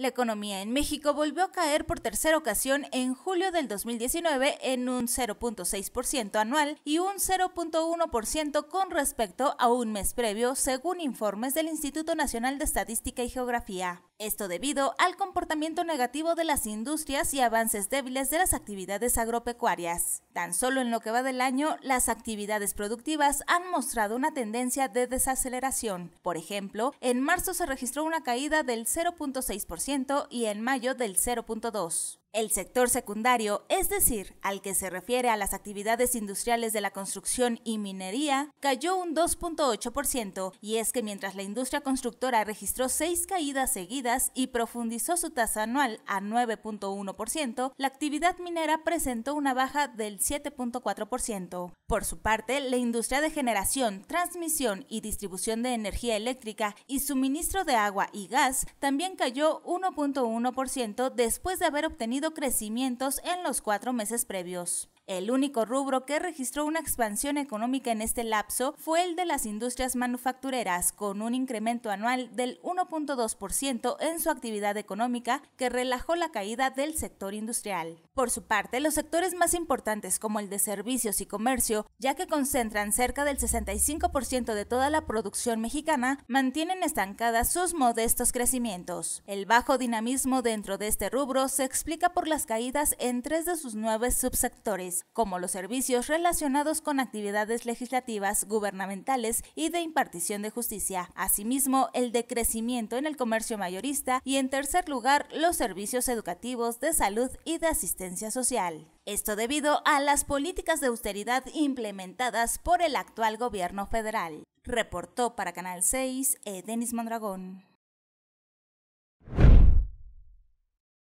La economía en México volvió a caer por tercera ocasión en julio del 2019 en un 0.6% anual y un 0.1% con respecto a un mes previo, según informes del Instituto Nacional de Estadística y Geografía. Esto debido al comportamiento negativo de las industrias y avances débiles de las actividades agropecuarias. Tan solo en lo que va del año, las actividades productivas han mostrado una tendencia de desaceleración. Por ejemplo, en marzo se registró una caída del 0.6% y en mayo del 0.2%. El sector secundario, es decir, al que se refiere a las actividades industriales de la construcción y minería, cayó un 2.8% y es que mientras la industria constructora registró seis caídas seguidas y profundizó su tasa anual a 9.1%, la actividad minera presentó una baja del 7.4%. Por su parte, la industria de generación, transmisión y distribución de energía eléctrica y suministro de agua y gas también cayó 1.1% después de haber obtenido crecimientos en los cuatro meses previos. El único rubro que registró una expansión económica en este lapso fue el de las industrias manufactureras, con un incremento anual del 1.2% en su actividad económica que relajó la caída del sector industrial. Por su parte, los sectores más importantes como el de servicios y comercio, ya que concentran cerca del 65% de toda la producción mexicana, mantienen estancadas sus modestos crecimientos. El bajo dinamismo dentro de este rubro se explica por las caídas en tres de sus nueve subsectores como los servicios relacionados con actividades legislativas, gubernamentales y de impartición de justicia. Asimismo, el decrecimiento en el comercio mayorista y, en tercer lugar, los servicios educativos, de salud y de asistencia social. Esto debido a las políticas de austeridad implementadas por el actual gobierno federal. Reportó para Canal 6 eh, Denis Mondragón.